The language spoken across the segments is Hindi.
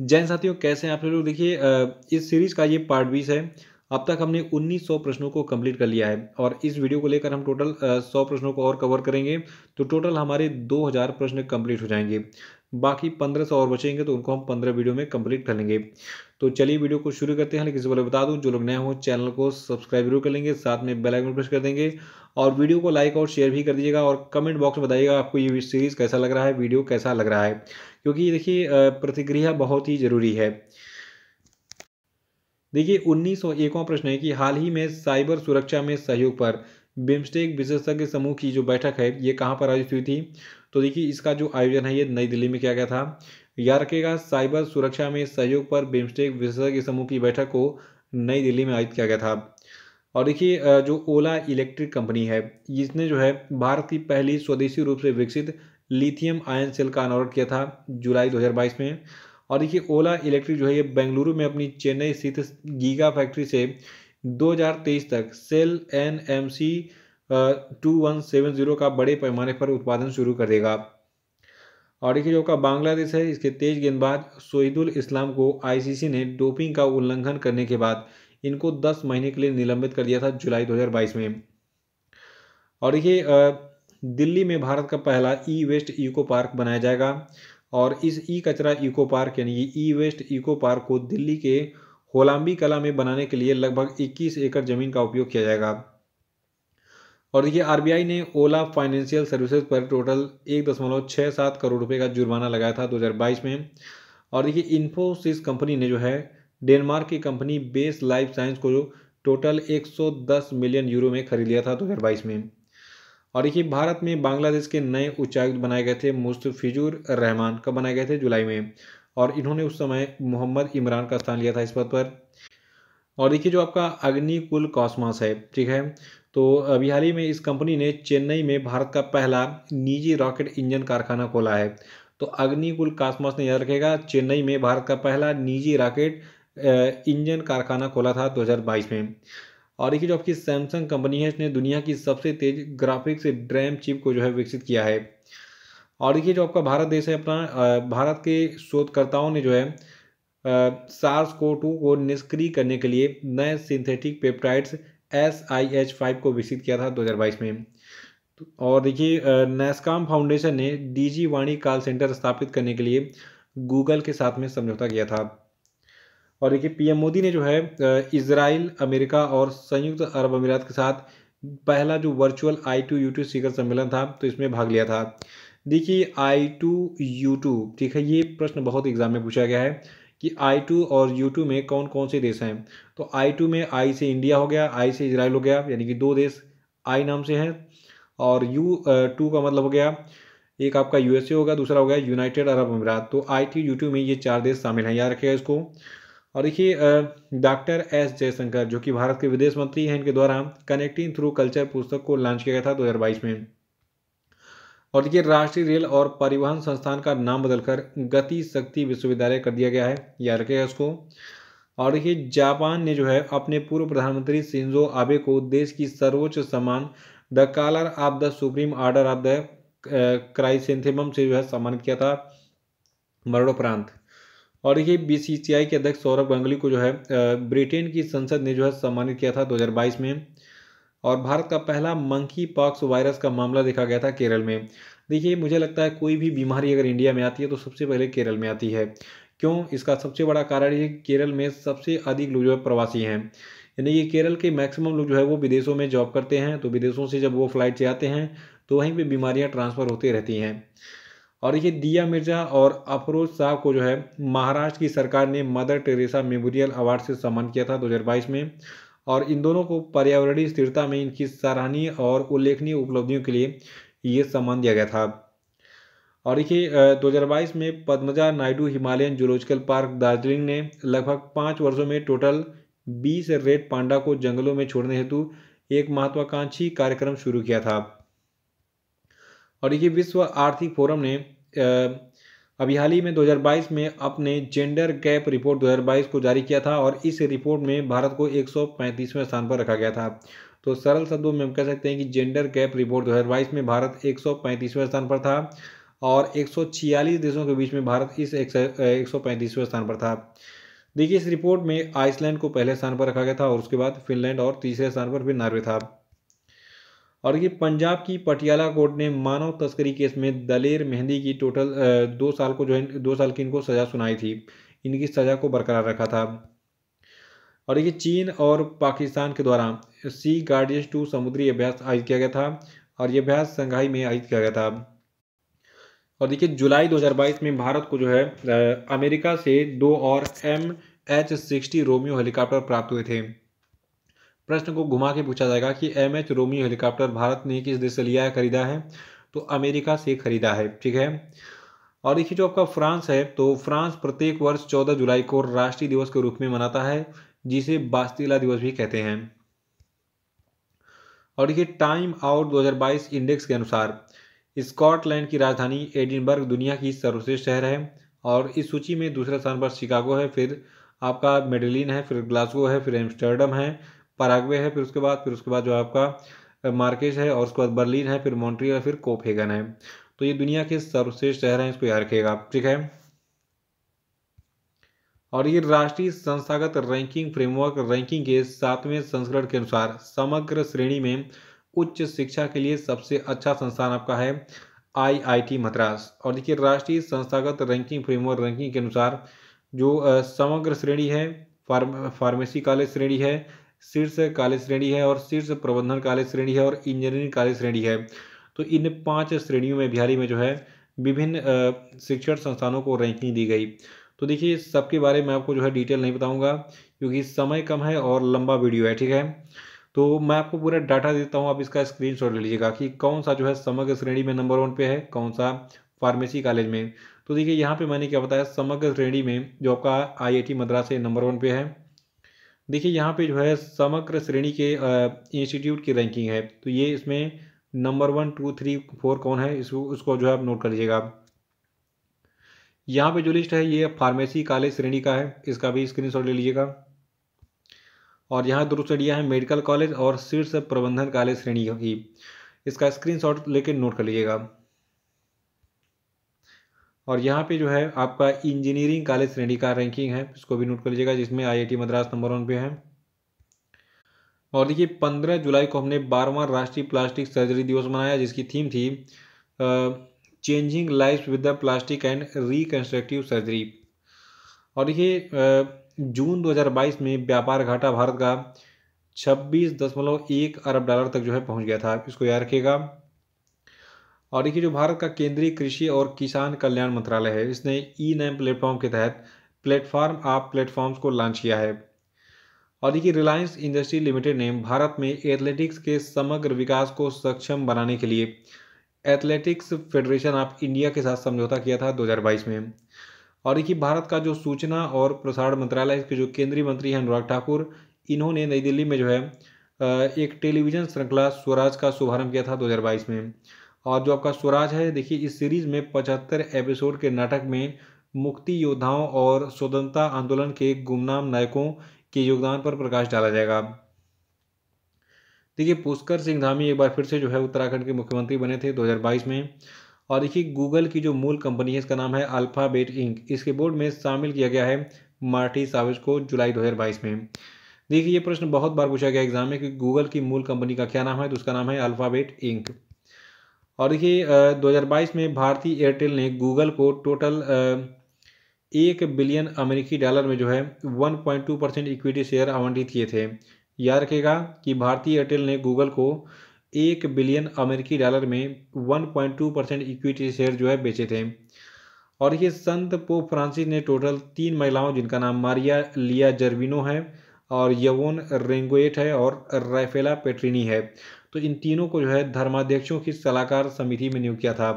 जैन साथियों कैसे हैं आप लोग देखिए इस सीरीज का ये पार्ट बीस है अब तक हमने 1900 प्रश्नों को कंप्लीट कर लिया है और इस वीडियो को लेकर हम टोटल 100 प्रश्नों को और कवर करेंगे तो टोटल हमारे 2000 प्रश्न कंप्लीट हो जाएंगे बाकी 1500 और बचेंगे तो उनको हम 15 वीडियो में कंप्लीट कर लेंगे तो चलिए वीडियो को शुरू करते हैं लेकिन इससे पहले बता दूं जो लोग नए हो चैनल को सब्सक्राइब जरूर कर लेंगे साथ में बेल आइकन प्रेस कर देंगे और वीडियो को लाइक और शेयर भी कर दीजिएगा और कमेंट बॉक्स में बताइएगा आपको ये सीरीज़ कैसा लग रहा है वीडियो कैसा लग रहा है क्योंकि देखिए प्रतिक्रिया बहुत ही ज़रूरी है देखिए उन्नीस सौ प्रश्न है कि हाल ही में साइबर सुरक्षा में सहयोग पर बिम्स्टेक विशेषज्ञ समूह की जो बैठक है ये कहाँ पर आयोजित हुई थी तो देखिए इसका जो आयोजन है ये नई दिल्ली में किया गया था याद रखेगा साइबर सुरक्षा में सहयोग पर बिम्स्टेक विशेषज्ञ समूह की बैठक को नई दिल्ली में आयोजित किया गया था और देखिए जो ओला इलेक्ट्रिक कंपनी है जिसने जो है भारत की पहली स्वदेशी रूप से विकसित लिथियम आयन सेल का अनावरण किया था जुलाई 2022 में और देखिए ओला इलेक्ट्रिक जो है ये बेंगलुरु में अपनी चेन्नई स्थित गीगा फैक्ट्री से 2023 तक cell N M C two one seven zero का बड़े पैमाने पर उत्पादन शुरू कर देगा और देखिए जो का बांग्लादेश है इसके तेज गेंदबाज शहीदुल इस्लाम को आईसीसी ने डोपिंग का उल्लंघन करने के बाद इनको 10 महीने के लिए निलंबित कर दिया था जुलाई 2022 में और देखिए दिल्ली में भारत का पहला ई वेस्ट इको पार्क बनाया जाएगा और इस ई कचरा इको पार्क यानी ई वेस्ट इको पार्क को दिल्ली के होलाम्बी कला में बनाने के लिए लगभग 21 एकड़ ज़मीन का उपयोग किया जाएगा और देखिए आरबीआई ने ओला फाइनेंशियल सर्विसेज पर टोटल एक दशमलव छः सात करोड़ रुपए का जुर्माना लगाया था 2022 में और देखिए इन्फोसिस कंपनी ने जो है डेनमार्क की कंपनी बेस लाइफ साइंस को टोटल 110 मिलियन यूरो में खरीद लिया था 2022 में और देखिए भारत में बांग्लादेश के नए उच्चायुक्त बनाए गए थे मुस्तफिजुर रहमान का बनाए गए थे जुलाई में और इन्होंने उस समय मोहम्मद इमरान का स्थान लिया था इस पद पर और देखिए जो आपका अग्निकुल कॉस्मास है ठीक है तो अभी हाल ही में इस कंपनी ने चेन्नई में भारत का पहला निजी रॉकेट इंजन कारखाना खोला है तो अग्निकुल कास्मस ने याद रखेगा चेन्नई में भारत का पहला निजी रॉकेट इंजन कारखाना खोला था 2022 में और देखिए जो आपकी सैमसंग कंपनी है इसने दुनिया की सबसे तेज ग्राफिक्स ड्रैम चिप को जो है विकसित किया है और देखिए जो आपका भारत देश है अपना भारत के शोधकर्ताओं ने जो है सार्स को टू को निष्क्रिय करने के लिए नए synthetic peptides S I H five को विकसित किया था 2022 में तो, और देखिए नेस्काम फाउंडेशन ने डीजी वाणी कॉल सेंटर स्थापित करने के लिए गूगल के साथ में समझौता किया था और देखिए पीएम मोदी ने जो है इसराइल अमेरिका और संयुक्त अरब अमीरात के साथ पहला जो virtual I two U two शिखर सम्मेलन था तो इसमें भाग लिया था देखिए आई टू यू टू ठीक है ये प्रश्न बहुत एग्जाम में पूछा गया है कि आई टू और यू टू में कौन कौन से देश हैं तो आई टू में आई से इंडिया हो गया आई से इसराइल हो गया यानी कि दो देश आई नाम से हैं और यू टू का मतलब हो गया एक आपका यूएसए होगा दूसरा हो गया यूनाइटेड अरब अमीरात तो आई टी यू टू में ये चार देश शामिल हैं याद रखिएगा इसको और देखिए डॉक्टर एस जयशंकर जो कि भारत के विदेश मंत्री हैं इनके द्वारा कनेक्टिंग थ्रू कल्चर पुस्तक को लॉन्च किया गया था 2022 में और देखिए राष्ट्रीय रेल और परिवहन संस्थान का नाम बदलकर गति शक्ति विश्वविद्यालय कर दिया गया है याद रखेगा इसको और देखिए जापान ने जो है अपने पूर्व प्रधानमंत्री सिंजो आबे को देश की सर्वोच्च सम्मान the collar of the supreme order of the chrysanthemum से जो है सम्मानित किया था मरणोपरांत और देखिए बीसीसीआई के अध्यक्ष सौरभ गांगुली को जो है ब्रिटेन की संसद ने जो है सम्मानित किया था 2022 में और भारत का पहला मंकी पॉक्स वायरस का मामला देखा गया था केरल में देखिए मुझे लगता है कोई भी बीमारी अगर इंडिया में आती है तो सबसे पहले केरल में आती है क्यों इसका सबसे बड़ा कारण ये केरल में सबसे अधिक लोग जो है प्रवासी हैं यानी कि केरल के मैक्सिमम लोग जो है वो विदेशों में जॉब करते हैं तो विदेशों से जब वो फ्लाइट से आते हैं तो वहीं पे बीमारियां ट्रांसफ़र होती रहती हैं और ये दिया मिर्जा और अफरोज साहब को जो है महाराष्ट्र की सरकार ने मदर टेरेसा मेमोरियल अवार्ड से सम्मान किया था 2022 में और इन दोनों को पर्यावरणीय स्थिरता में इनकी सराहनीय और उल्लेखनीय उपलब्धियों के लिए ये सम्मान दिया गया था और देखिए 2022 में Padmaja Naidu Himalayan zoological park Darjeeling ने लगभग पाँच वर्षों में टोटल 20 रेड पांडा को जंगलों में छोड़ने हेतु एक महत्वाकांक्षी कार्यक्रम शुरू किया था और देखिए विश्व आर्थिक फोरम ने अभी हाल ही में 2022 में अपने जेंडर गैप रिपोर्ट 2022 को जारी किया था और इस रिपोर्ट में भारत को 135वें स्थान पर रखा गया था तो सरल शब्दों में हम कह सकते हैं कि जेंडर गैप रिपोर्ट 2022 में भारत 135वें स्थान पर था और 146 देशों के बीच में भारत इस एक सौ स्थान पर था देखिए इस रिपोर्ट में आइसलैंड को पहले स्थान पर रखा गया था और उसके बाद फिनलैंड और तीसरे स्थान पर फिर नार्वे था और ये पंजाब की पटियाला कोर्ट ने मानव तस्करी केस में दलेर मेहंदी की टोटल दो साल को जो है दो साल की इनको सज़ा सुनाई थी इनकी सज़ा को बरकरार रखा था और ये चीन और पाकिस्तान के द्वारा सी गार्डियस टू समुद्री अभ्यास आयोजित किया गया था और ये अभ्यास संघाई में आयोजित किया गया था और देखिए जुलाई 2022 में भारत को जो है अमेरिका से दो और M H sixty Romeo helicopter प्राप्त हुए थे प्रश्न को घुमा के पूछा जाएगा कि M H Romeo helicopter Bharat ने किस देश से लिया है खरीदा है तो अमेरिका से खरीदा है ठीक है और देखिए जो आपका फ्रांस है तो फ्रांस प्रत्येक वर्ष चौदह जुलाई को राष्ट्रीय दिवस के रूप में मनाता है जिसे बास्तीला दिवस भी कहते हैं और देखिए टाइम आउट 2022 इंडेक्स के अनुसार स्कॉटलैंड की राजधानी एडिनबर्ग दुनिया की सर्वश्रेष्ठ शहर है और इस सूची में दूसरे स्थान पर शिकागो है फिर आपका मेडलिन है फिर ग्लासगो है फिर एम्स्टर्डम है पराग्वे है फिर उसके बाद फिर उसके बाद जो आपका मार्केज है और उसके बाद बर्लिन है फिर और फिर कोपेगन है तो ये दुनिया के सर्वश्रेष्ठ शहर हैं इसको याद रखिएगा ठीक है और ये राष्ट्रीय संस्थागत रैंकिंग फ्रेमवर्क रैंकिंग के सातवें संस्करण के अनुसार समग्र श्रेणी में उच्च शिक्षा के लिए सबसे अच्छा संस्थान आपका है आईआईटी मद्रास और देखिए राष्ट्रीय संस्थागत रैंकिंग फ्रेमवर्क रैंकिंग के अनुसार जो समग्र श्रेणी है फार्मेसी कॉलेज श्रेणी है शीर्ष काली श्रेणी है और शीर्ष प्रबंधन काली श्रेणी है और इंजीनियरिंग काली श्रेणी है तो इन पांच श्रेणियों में बिहारी में जो है विभिन्न शिक्षण संस्थानों को रैंकिंग दी गई तो देखिए सबके बारे में आपको जो है डिटेल नहीं बताऊंगा क्योंकि समय कम है और लंबा वीडियो है ठीक है तो मैं आपको पूरा डाटा देता हूँ आप इसका स्क्रीन ले लीजिएगा कि कौन सा जो है समग्र श्रेणी में नंबर वन पे है कौन सा फार्मेसी कॉलेज में तो देखिए यहाँ पे मैंने क्या बताया समग्र श्रेणी में जो आपका आईआईटी मद्रास है नंबर वन पे है देखिए यहाँ पे जो है समग्र श्रेणी के इंस्टीट्यूट की रैंकिंग है तो ये इसमें number one two three four कौन है इसको उसको जो है आप नोट कर लीजिएगा यहाँ पे जो लिस्ट है ये फार्मेसी कॉलेज श्रेणी का है इसका भी स्क्रीनशॉट ले लीजिएगा और यहाँ दुरुस्त श्रेणियाँ है मेडिकल कॉलेज और शीर्ष प्रबंधन कॉलेज श्रेणी की इसका स्क्रीनशॉट लेकर नोट कर लीजिएगा और यहाँ पे जो है आपका इंजीनियरिंग कॉलेज श्रेणी का रैंकिंग है इसको भी नोट कर लीजिएगा जिसमें आईआईटी मद्रास नंबर वन पे है और देखिए पंद्रह जुलाई को हमने बारहवा राष्ट्रीय प्लास्टिक सर्जरी दिवस मनाया जिसकी थीम थी changing life with the plastic and reconstructive surgery और देखिए जून 2022 में व्यापार घाटा भारत का छब्बीस दशमलव एक अरब डॉलर तक जो है पहुंच गया था इसको याद रखिएगा और देखिए जो भारत का केंद्रीय कृषि और किसान कल्याण मंत्रालय है इसने ई नैम प्लेटफॉर्म के तहत प्लेटफॉर्म आप प्लेटफॉर्म्स को लॉन्च किया है और देखिए रिलायंस इंडस्ट्री लिमिटेड ने भारत में एथलेटिक्स के समग्र विकास को सक्षम बनाने के लिए एथलेटिक्स फेडरेशन ऑफ इंडिया के साथ समझौता किया था 2022 में और देखिए भारत का जो सूचना और प्रसारण मंत्रालय के जो केंद्रीय मंत्री हैं अनुराग ठाकुर इन्होंने नई दिल्ली में जो है एक टेलीविजन श्रृंखला स्वराज का शुभारंभ किया था दो में और जो आपका स्वराज है देखिए इस सीरीज में पचहत्तर एपिसोड के नाटक में मुक्ति योद्धाओं और स्वतंत्रता आंदोलन के गुमनाम नायकों के योगदान पर प्रकाश डाला जाएगा देखिए पुष्कर सिंह धामी एक बार फिर से जो है उत्तराखंड के मुख्यमंत्री बने थे 2022 में और देखिए गूगल की जो मूल कंपनी है इसका नाम है अल्फ़ाबेट इंक इसके बोर्ड में शामिल किया गया है मार्टी साविज को जुलाई 2022 में देखिए ये प्रश्न बहुत बार पूछा गया एग्जाम में कि गूगल की मूल कंपनी का क्या नाम है तो उसका नाम है अल्फ़ाबेट इंक और देखिए 2022 में भारतीय एयरटेल ने गूगल को टोटल एक बिलियन अमेरिकी डॉलर में जो है 1.2 परसेंट इक्विटी शेयर आवंटित किए थे याद रखेगा कि भारतीय एयरटेल ने गूगल को एक बिलियन अमेरिकी डॉलर में 1.2 परसेंट इक्विटी शेयर जो है बेचे थे और ये संत पोप फ्रांसिस ने टोटल तीन महिलाओं जिनका नाम मारिया लिया जर्विनो है और यवोन रेंगोएट है और राइफेला पेट्रिनी है तो इन तीनों को जो है धर्माध्यक्षों की सलाहकार समिति में नियुक्त किया था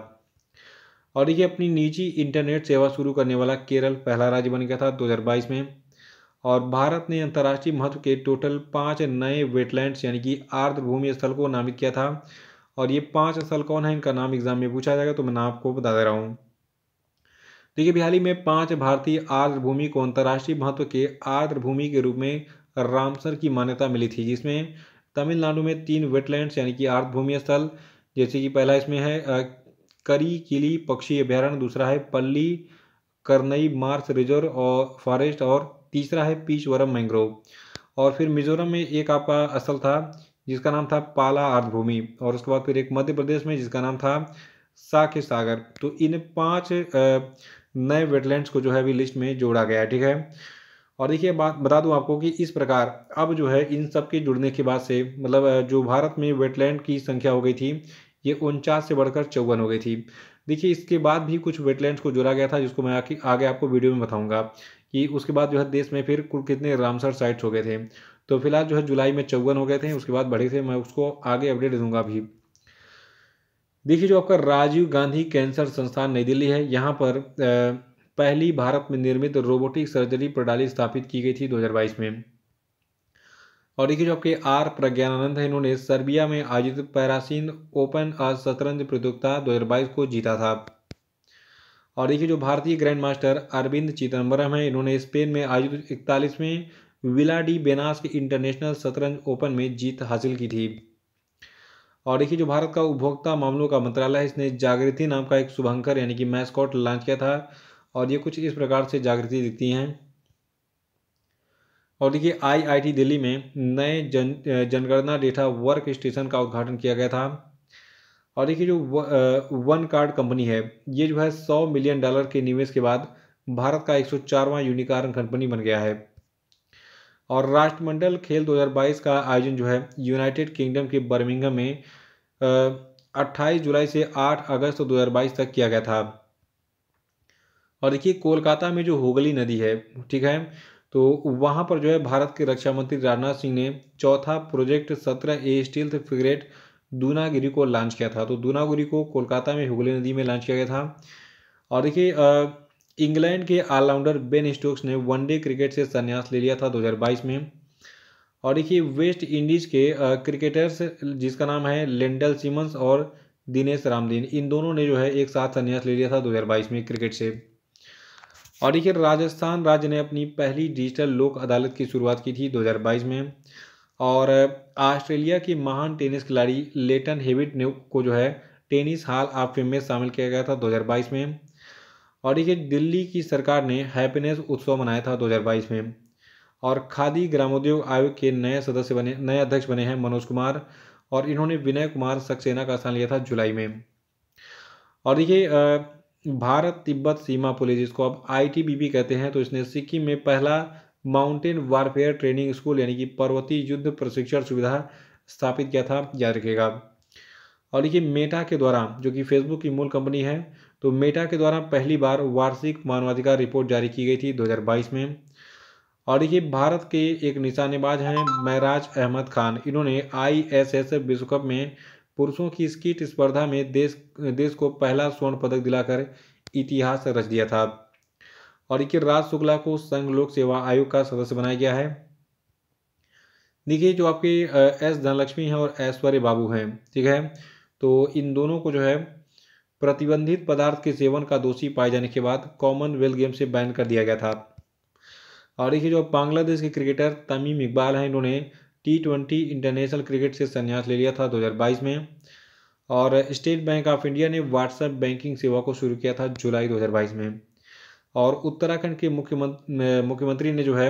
और ये अपनी निजी इंटरनेट सेवा शुरू करने वाला केरल पहला राज्य बन गया था 2022 में और भारत ने अंतर्राष्ट्रीय महत्व के टोटल पाँच नए वेटलैंड्स यानी कि आर्द्र भूमि स्थल को नामित किया था और ये पाँच स्थल कौन है इनका नाम एग्जाम में पूछा जाएगा तो मैं नाम आपको बता दे रहा हूँ देखिए बिहार में पाँच भारतीय आर्द्र भूमि को अंतर्राष्ट्रीय महत्व के आर्द्र भूमि के रूप में रामसर की मान्यता मिली थी जिसमें तमिलनाडु में तीन वेटलैंड्स यानी कि आर्धभूमि स्थल जैसे कि पहला इसमें है करी किली पक्षी अभ्यारण्य दूसरा है पल्ली करनई मार्स रिजर्व और फॉरेस्ट और तीसरा है पीचवरम मैंग्रोव और फिर मिजोरम में एक आपका स्थल था जिसका नाम था पाला आर्धभूमि और उसके बाद फिर एक मध्य प्रदेश में जिसका नाम था साके सागर तो इन पांच नए वेटलैंड्स को जो है अभी लिस्ट में जोड़ा गया है ठीक है और देखिए बात बता दूं आपको कि इस प्रकार अब जो है इन सब के जुड़ने के बाद से मतलब जो भारत में वेटलैंड की संख्या हो गई थी ये उनचास से बढ़कर चौवन हो गई थी देखिए इसके बाद भी कुछ वेटलैंड को जोड़ा गया था जिसको मैं आगे आगे आपको वीडियो में बताऊँगा कि उसके बाद जो है देश में फिर कुल कितने रामसर साइट्स हो गए थे तो फिलहाल जो है जुलाई में चौवन हो गए थे उसके बाद बढ़े थे मैं उसको आगे अपडेट दूंगा अभी देखिए जो आपका राजीव गांधी कैंसर संस्थान नई दिल्ली है यहाँ पर पहली भारत में निर्मित रोबोटिक सर्जरी प्रणाली स्थापित की गई थी 2022 में और देखिए जो आपके आर प्रज्ञानंद है इन्होंने सर्बिया में आयोजित पैरासिन ओपन शतरंज प्रतियोगिता दो को जीता था और देखिए जो भारतीय ग्रैंड मास्टर अरविंद चिदम्बरम है इन्होंने स्पेन में आयोजित इकतालीसवें विलाडी बेनास के इंटरनेशनल शतरंज ओपन में जीत हासिल की थी और देखिए जो भारत का उपभोक्ता मामलों का मंत्रालय है इसने जागृति नाम का एक शुभंकर यानी कि मैस्कॉट लॉन्च किया था और ये कुछ इस प्रकार से जागृति दिखती हैं और देखिए आईआईटी दिल्ली में नए जन जनगणना डेटा वर्क स्टेशन का उद्घाटन किया गया था और देखिए जो व, वन कार्ड कंपनी है ये जो है सौ मिलियन डॉलर के निवेश के बाद भारत का एक सौ यूनिकॉर्न कंपनी बन गया है और राष्ट्रमंडल खेल 2022 का आयोजन जो है यूनाइटेड किंगडम के बर्मिंगम में 28 जुलाई से 8 अगस्त 2022 तक किया गया था और देखिए कोलकाता में जो हुगली नदी है ठीक है तो वहाँ पर जो है भारत के रक्षा मंत्री राजनाथ सिंह ने चौथा प्रोजेक्ट सत्रह ए स्टील्थ फिगरेट दूनागिरी को लॉन्च किया था तो दूनागिरी को कोलकाता में हुगली नदी में लॉन्च किया गया था और देखिए इंग्लैंड के ऑलराउंडर बेन स्टोक्स ने वनडे क्रिकेट से संन्यास ले लिया था 2022 में और देखिए वेस्ट इंडीज के क्रिकेटर्स जिसका नाम है लेंडल सिमंस और दिनेश रामदीन इन दोनों ने जो है एक साथ संन्यास ले लिया था दो में क्रिकेट से और देखिए राजस्थान राज्य ने अपनी पहली डिजिटल लोक अदालत की शुरुआत की थी 2022 में और ऑस्ट्रेलिया की महान टेनिस खिलाड़ी लेटन हेविट ने को जो है टेनिस हाल ऑफ फेम में शामिल किया गया था 2022 में और देखिए दिल्ली की सरकार ने हैप्पीनेस उत्सव मनाया था 2022 में और खादी ग्रामोद्योग आयोग के नए सदस्य बने नए अध्यक्ष बने हैं मनोज कुमार और इन्होंने विनय कुमार सक्सेना का स्थान लिया था जुलाई में और देखिए भारत तिब्बत सीमा पुलिस जिसको अब आईटीबीपी कहते हैं तो इसने सिक्किम में पहला माउंटेन वारफेयर ट्रेनिंग स्कूल यानी कि पर्वतीय युद्ध प्रशिक्षण सुविधा स्थापित किया था याद रखेगा और देखिए मेटा के द्वारा जो कि फेसबुक की मूल कंपनी है तो मेटा के द्वारा पहली बार वार्षिक मानवाधिकार रिपोर्ट जारी की गई थी 2022 में और देखिए भारत के एक निशानेबाज हैं महराज अहमद खान इन्होंने आईएसएस विश्व कप में पुरुषों की स्कीट स्पर्धा में देश देश को पहला स्वर्ण पदक दिलाकर इतिहास रच दिया था और देखिए राज शुक्ला को संघ लोक सेवा आयोग का सदस्य बनाया गया है देखिए जो आपके एस धनलक्ष्मी हैं और ऐश्वर्य बाबू हैं ठीक है तो इन दोनों को जो है प्रतिबंधित पदार्थ के सेवन का दोषी पाए जाने के बाद कॉमनवेल्थ गेम से बैन कर दिया गया था और देखिए जो बांग्लादेश के क्रिकेटर तमीम इकबाल हैं इन्होंने टी ट्वेंटी इंटरनेशनल क्रिकेट से संन्यास ले लिया था 2022 में और स्टेट बैंक ऑफ इंडिया ने व्हाट्सएप बैंकिंग सेवा को शुरू किया था जुलाई 2022 में और उत्तराखंड के मुख्यमंत्री मुख्यमंत्री ने जो है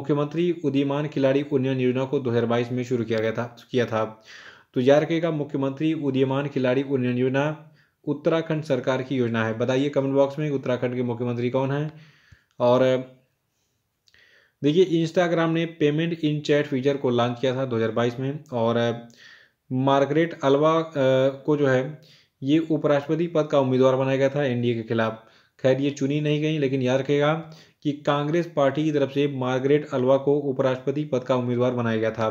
मुख्यमंत्री उदीमान खिलाड़ी उन्नयन योजना को 2022 में शुरू किया गया था किया था तो याद रखेगा मुख्यमंत्री उदीमान खिलाड़ी उन्नयन योजना उत्तराखंड सरकार की योजना है बताइए कमेंट बॉक्स में उत्तराखंड के मुख्यमंत्री कौन हैं और देखिए इंस्टाग्राम ने पेमेंट इन चैट फीचर को लॉन्च किया था 2022 में और मार्गरेट अलवा को जो है ये उपराष्ट्रपति पद का उम्मीदवार बनाया गया था एनडीए के खिलाफ खैर ये चुनी नहीं गई लेकिन याद रखेगा कि कांग्रेस पार्टी की तरफ से मार्गरेट अलवा को उपराष्ट्रपति पद का उम्मीदवार बनाया गया था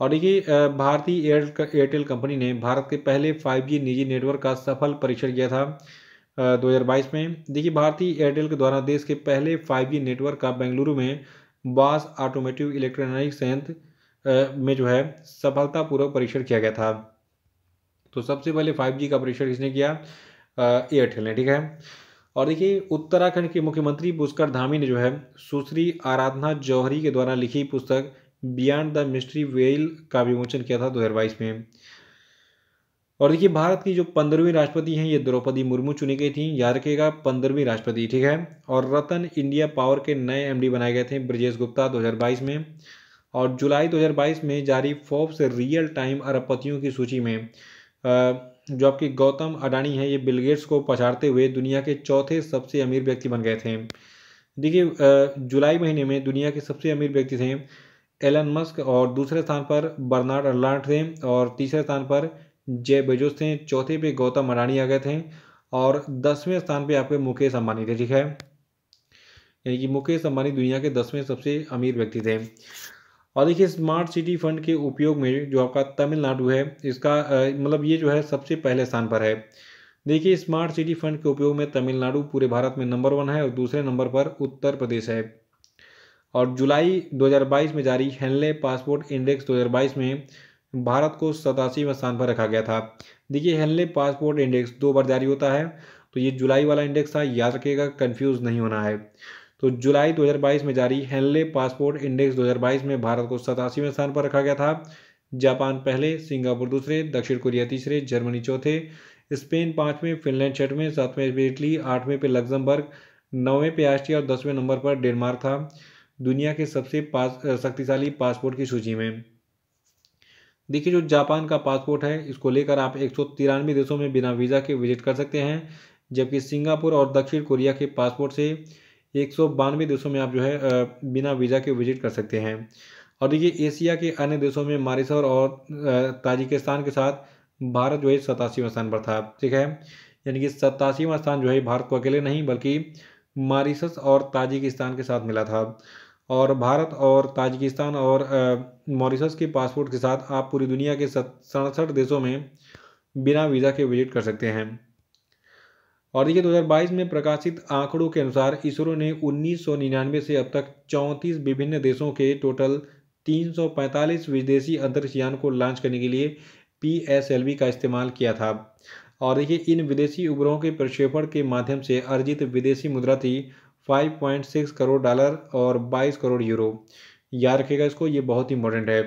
और देखिए भारतीय एयरटेल कंपनी ने भारत के पहले 5G निजी नेटवर्क का सफल परीक्षण किया था 2022 में देखिए भारतीय एयरटेल के द्वारा देश के पहले 5G नेटवर्क का बेंगलुरु में बास ऑटोमेटिव इलेक्ट्रॉनिक संयंत्र में जो है सफलतापूर्वक परीक्षण किया गया था तो सबसे पहले 5G का परीक्षण किसने किया एयरटेल ने ठीक है और देखिए उत्तराखंड के मुख्यमंत्री पुष्कर धामी ने जो है सुश्री आराधना जौहरी के द्वारा लिखी पुस्तक बियॉन्ड द मिस्ट्री वेल का विमोचन किया था दो में और देखिए भारत की जो पंद्रहवीं राष्ट्रपति हैं ये द्रौपदी मुर्मू चुनी गई थी याद रखिएगा पंद्रहवीं राष्ट्रपति ठीक है और रतन इंडिया पावर के नए एमडी बनाए गए थे ब्रजेश गुप्ता 2022 में और जुलाई 2022 में जारी फोर्ब्स रियल टाइम अरबपतियों की सूची में जो आपके गौतम अडानी हैं ये बिलगेट्स को पछाड़ते हुए दुनिया के चौथे सबसे अमीर व्यक्ति बन गए थे देखिए जुलाई महीने में दुनिया के सबसे अमीर व्यक्ति थे एलन मस्क और दूसरे स्थान पर बर्नार्ड अर्लाट थे और तीसरे स्थान पर जय बेजोस थे चौथे पे गौतम अडानी आ गए थे और दसवें स्थान पे आपके मुकेश अंबानी थे ठीक है यानी कि मुकेश अंबानी दुनिया के दसवें सबसे अमीर व्यक्ति थे और देखिए स्मार्ट सिटी फंड के उपयोग में जो आपका तमिलनाडु है इसका मतलब ये जो है सबसे पहले स्थान पर है देखिए स्मार्ट सिटी फंड के उपयोग में तमिलनाडु पूरे भारत में नंबर वन है और दूसरे नंबर पर उत्तर प्रदेश है और जुलाई 2022 में जारी हेनले पासपोर्ट इंडेक्स 2022 में भारत को सतासीवें स्थान पर रखा गया था देखिए हेनले पासपोर्ट इंडेक्स दो बार जारी होता है तो ये जुलाई वाला इंडेक्स था याद रखिएगा कन्फ्यूज़ नहीं होना है तो जुलाई 2022 में जारी हेल्ले पासपोर्ट इंडेक्स 2022 में भारत को सतासीवें स्थान पर रखा गया था जापान पहले सिंगापुर दूसरे दक्षिण कोरिया तीसरे जर्मनी चौथे स्पेन पाँचवें फिनलैंड छठवें सातवें पे इटली आठवें पे लग्जमबर्ग नौवें पे आस्ट्रिया और दसवें नंबर पर डेनमार्क था दुनिया के सबसे पास शक्तिशाली पासपोर्ट की सूची में देखिए जो जापान का पासपोर्ट है इसको लेकर आप एक देशों में बिना वीज़ा के विजिट कर सकते हैं जबकि सिंगापुर और दक्षिण कोरिया के पासपोर्ट से एक देशों में आप जो है बिना वीज़ा के विजिट कर सकते हैं और देखिए एशिया के अन्य देशों में मारिसर और ताजिकिस्तान के साथ भारत जो है सतासीवें स्थान पर था ठीक है यानी कि सतासीवें स्थान जो है भारत को अकेले नहीं बल्कि मारिसस और ताजिकिस्तान के साथ मिला था और भारत और ताजिकिस्तान और मॉरिशस के पासपोर्ट के साथ आप पूरी दुनिया के सड़सठ देशों में बिना वीज़ा के विजिट कर सकते हैं और देखिए 2022 में प्रकाशित आंकड़ों के अनुसार इसरो ने 1999 से अब तक 34 विभिन्न देशों के टोटल 345 विदेशी अंतरिक्ष यान को लॉन्च करने के लिए पी का इस्तेमाल किया था और देखिए इन विदेशी उपग्रहों के प्रक्षेपण के माध्यम से अर्जित विदेशी मुद्रा थी 5.6 करोड़ डॉलर और 22 करोड़ यूरो याद रखिएगा इसको ये बहुत इंपॉर्टेंट है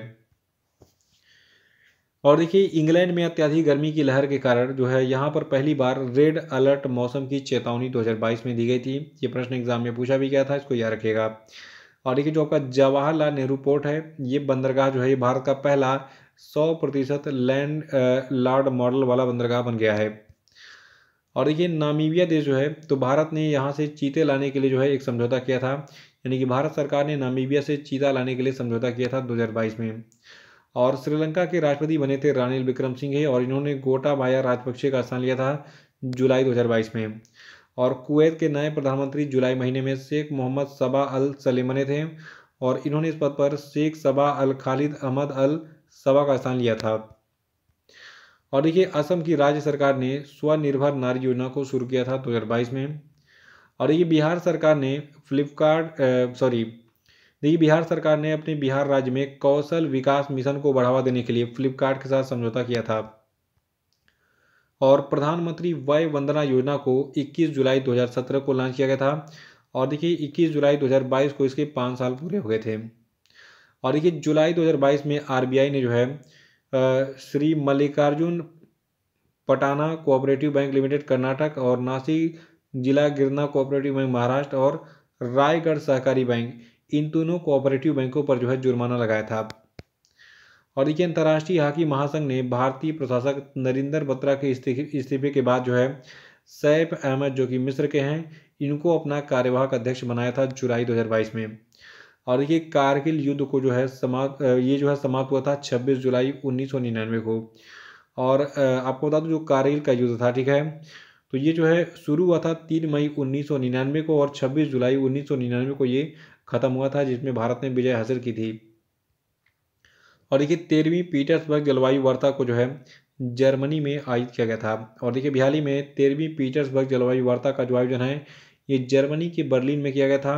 और देखिए इंग्लैंड में अत्याधिक गर्मी की लहर के कारण जो है यहाँ पर पहली बार रेड अलर्ट मौसम की चेतावनी 2022 में दी गई थी ये प्रश्न एग्जाम में पूछा भी गया था इसको याद रखिएगा और देखिए जो आपका जवाहरलाल नेहरू पोर्ट है ये बंदरगाह जो है ये भारत का पहला सौ प्रतिशत लैंड लॉर्ड मॉडल वाला बंदरगाह बन गया है और देखिए नामीबिया देश जो है तो भारत ने यहाँ से चीते लाने के लिए जो है एक समझौता किया था यानी कि भारत सरकार ने नामीबिया से चीता लाने के लिए समझौता किया था 2022 में और श्रीलंका के राष्ट्रपति बने थे रानिल विक्रम है और इन्होंने गोटा बाया राजपक्षे का स्थान लिया था जुलाई दो में और कुवैत के नए प्रधानमंत्री जुलाई महीने में शेख मोहम्मद सबा अल बने थे और इन्होंने इस पद पर शेख सबा अल खालिद अहमद अल सबा का स्थान लिया था और देखिए असम की राज्य सरकार ने स्वनिर्भर नारी योजना को शुरू किया था 2022 में और देखिए बिहार सरकार ने फ्लिपकार्ट सॉरी देखिए बिहार सरकार ने अपने बिहार राज्य में कौशल विकास मिशन को बढ़ावा देने के लिए फ्लिपकार्ट के साथ समझौता किया था और प्रधानमंत्री वय वंदना योजना को 21 जुलाई 2017 को लॉन्च किया गया था और देखिए 21 जुलाई 2022 को इसके पाँच साल पूरे हो गए थे और देखिए जुलाई 2022 में आरबीआई ने जो है श्री मल्लिकार्जुन पटाना कोऑपरेटिव बैंक लिमिटेड कर्नाटक और नासिक जिला गिरना कोऑपरेटिव बैंक महाराष्ट्र और रायगढ़ सहकारी बैंक इन दोनों कोऑपरेटिव बैंकों पर जो है जुर्माना लगाया था और देखिए अंतर्राष्ट्रीय हॉकी महासंघ ने भारतीय प्रशासक नरिंदर बत्रा के इस्तीफे के बाद जो है सैफ अहमद जो कि मिस्र के हैं इनको अपना कार्यवाहक अध्यक्ष बनाया था जुलाई 2022 में और देखिए कारगिल युद्ध को जो है समाप्त ये जो है समाप्त हुआ था छब्बीस जुलाई उन्नीस को और आपको बता दूँ जो कारगिल का युद्ध था ठीक है तो ये जो है शुरू हुआ था तीन मई उन्नीस को और छब्बीस जुलाई उन्नीस को ये ख़त्म हुआ था जिसमें भारत ने विजय हासिल की थी और देखिए तेरहवीं पीटर्सबर्ग जलवायु वार्ता को जो है जर्मनी में आयोजित किया गया था और देखिए बिहारी में तेरहवीं पीटर्सबर्ग जलवायु वार्ता का जो आयोजन है ये जर्मनी के बर्लिन में किया गया था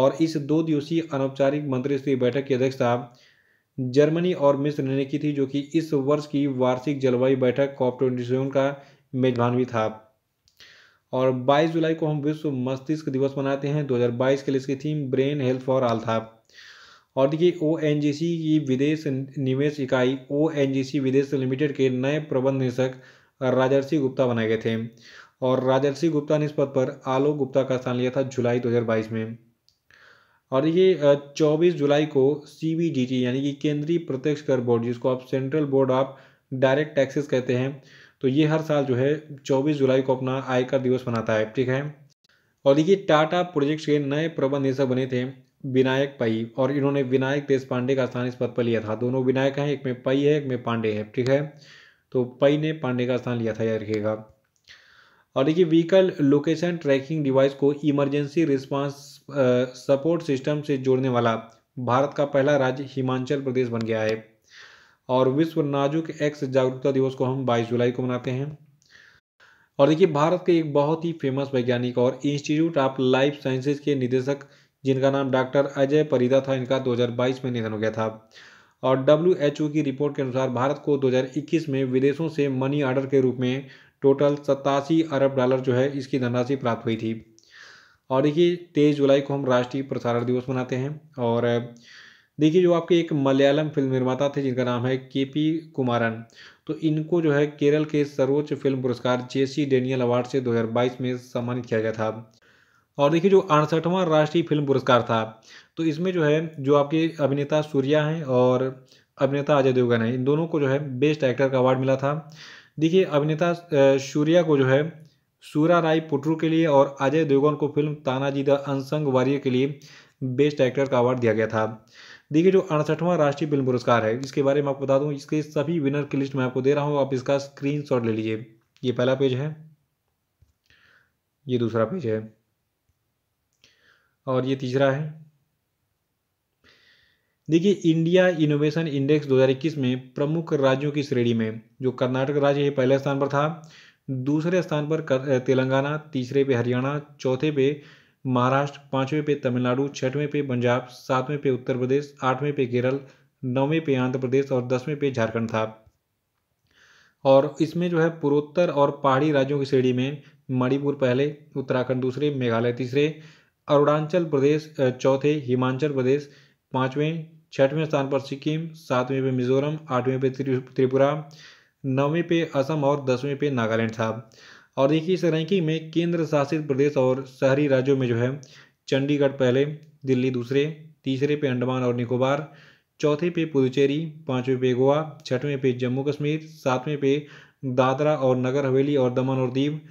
और इस दो दिवसीय अनौपचारिक मंत्रिस्तरीय बैठक की अध्यक्षता जर्मनी और मिस्र ने की थी जो कि इस वर्ष की वार्षिक जलवायु बैठक कॉप ट्वेंटी सेवन का मेजबान भी था और 22 जुलाई को हम विश्व मस्तिष्क दिवस मनाते हैं 2022 के लिए इसकी theme brain health for all था और देखिए ओ की विदेश निवेश इकाई ओ विदेश लिमिटेड के नए प्रबंध निदेशक राजर्षि गुप्ता बनाए गए थे और राजर्षि गुप्ता ने इस पद पर आलोक गुप्ता का स्थान लिया था जुलाई 2022 में और देखिए 24 जुलाई को सी यानी कि केंद्रीय प्रत्यक्ष कर बोर्ड जिसको आप central board of direct taxes कहते हैं तो ये हर साल जो है 24 जुलाई को अपना आयकर दिवस मनाता है ठीक है और देखिए टाटा प्रोजेक्ट्स के नए प्रबंध निदेशक बने थे विनायक पई और इन्होंने विनायक देश पांडे का स्थान इस पद पर लिया था दोनों विनायक हैं एक में पई है एक में पांडे है ठीक है तो पई ने पांडे का स्थान लिया था याद रखिएगा और देखिए व्हीकल लोकेशन ट्रैकिंग डिवाइस को इमरजेंसी रिस्पांस सपोर्ट सिस्टम से जोड़ने वाला भारत का पहला राज्य हिमाचल प्रदेश बन गया है और विश्व नाजुक एक्स जागरूकता दिवस को हम 22 जुलाई को मनाते हैं और देखिए भारत के एक बहुत ही फेमस वैज्ञानिक और इंस्टीट्यूट ऑफ लाइफ साइंसेज के निदेशक जिनका नाम डॉक्टर अजय परिदा था इनका 2022 में निधन हो गया था और डब्ल्यू की रिपोर्ट के अनुसार भारत को 2021 में विदेशों से मनी ऑर्डर के रूप में टोटल सत्तासी अरब डॉलर जो है इसकी धनराशि प्राप्त हुई थी और देखिए तेईस जुलाई को हम राष्ट्रीय प्रसारण दिवस मनाते हैं और देखिए जो आपके एक मलयालम फिल्म निर्माता थे जिनका नाम है के पी कुमारन तो इनको जो है केरल के सर्वोच्च फिल्म पुरस्कार जेसी डेनियल अवार्ड से 2022 में सम्मानित किया गया था और देखिए जो अड़सठवां राष्ट्रीय फिल्म पुरस्कार था तो इसमें जो है जो आपके अभिनेता सूर्या हैं और अभिनेता अजय देवगन है इन दोनों को जो है बेस्ट एक्टर का अवार्ड मिला था देखिए अभिनेता सूर्या को जो है सूरा राय पुटरू के लिए और अजय देवगन को film Tanhaji the unsung warrior के लिए बेस्ट एक्टर का अवार्ड दिया गया था देखिए जो अड़सठवां राष्ट्रीय फिल्म पुरस्कार है इसके बारे में आपको बता दूं इसके सभी विनर की लिस्ट मैं आपको दे रहा हूं आप इसका स्क्रीनशॉट ले लीजिए ये पहला पेज है ये दूसरा पेज है और ये तीसरा है देखिए इंडिया इनोवेशन इंडेक्स 2021 में प्रमुख राज्यों की श्रेणी में जो कर्नाटक राज्य है पहले स्थान पर था दूसरे स्थान पर तेलंगाना तीसरे पे हरियाणा चौथे पे महाराष्ट्र पाँचवें पे तमिलनाडु छठवें पे पंजाब सातवें पे उत्तर प्रदेश आठवें पे केरल नौवें पे आंध्र प्रदेश और दसवें पे झारखंड था और इसमें जो है पूर्वोत्तर और पहाड़ी राज्यों की श्रेणी में मणिपुर पहले उत्तराखंड दूसरे मेघालय तीसरे अरुणाचल प्रदेश चौथे हिमाचल प्रदेश पाँचवें छठवें स्थान पर सिक्किम सातवें पे मिजोरम आठवें पे त्रिपुरा नौवीं पे असम और दसवीं पे नागालैंड था और देखिए इस रैंकिंग में केंद्र शासित प्रदेश और शहरी राज्यों में जो है चंडीगढ़ पहले दिल्ली दूसरे तीसरे पे अंडमान और निकोबार चौथे पे पुदुचेरी पाँचवें पे गोवा छठवें पे जम्मू कश्मीर सातवें पे दादरा और नगर हवेली और दमन और दीप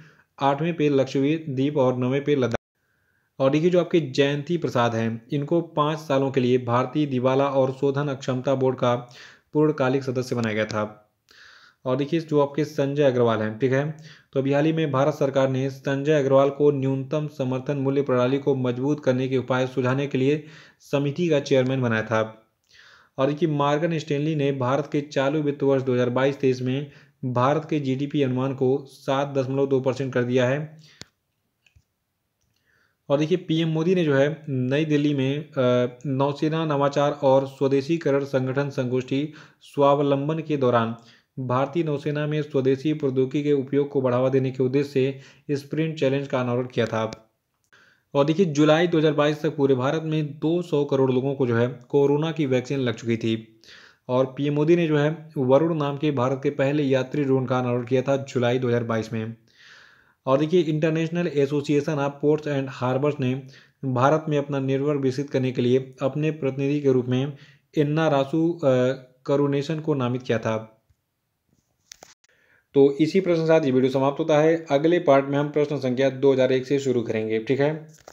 आठवें पे लक्षद्वीप द्वीप और नौवें पे लद्दाख और देखिए जो आपके जयंती प्रसाद हैं इनको पाँच सालों के लिए भारतीय दिवाला और शोधन अक्षमता बोर्ड का पूर्णकालिक सदस्य बनाया गया था और देखिए जो आपके संजय अग्रवाल हैं ठीक है तो अभी हाल ही में भारत सरकार ने संजय अग्रवाल को न्यूनतम समर्थन मूल्य प्रणाली को मजबूत करने के उपाय सुझाने के लिए समिति का चेयरमैन बनाया था और देखिए मार्गन स्टेनली ने भारत के चालू वित्त वर्ष 2022 हज़ार में भारत के जीडीपी अनुमान को सात दशमलव दो परसेंट कर दिया है और देखिए पीएम मोदी ने जो है नई दिल्ली में नौसेना नवाचार और स्वदेशीकरण संगठन संगोष्ठी स्वावलंबन के दौरान भारतीय नौसेना में स्वदेशी प्रौद्योगिकी के उपयोग को बढ़ावा देने के उद्देश्य से स्प्रिंट चैलेंज का अनावरण किया था और देखिए जुलाई 2022 तक पूरे भारत में 200 करोड़ लोगों को जो है कोरोना की वैक्सीन लग चुकी थी और पीएम मोदी ने जो है वरुण नाम के भारत के पहले यात्री ड्रोन का अनावरण किया था जुलाई 2022 में और देखिए international association of ports and harbours ने भारत में अपना निर्भर विकसित करने के लिए अपने प्रतिनिधि के रूप में इन्ना रासू करुनेशन को नामित किया था तो इसी प्रश्न के साथ ये वीडियो समाप्त होता है अगले पार्ट में हम प्रश्न संख्या 2001 से शुरू करेंगे ठीक है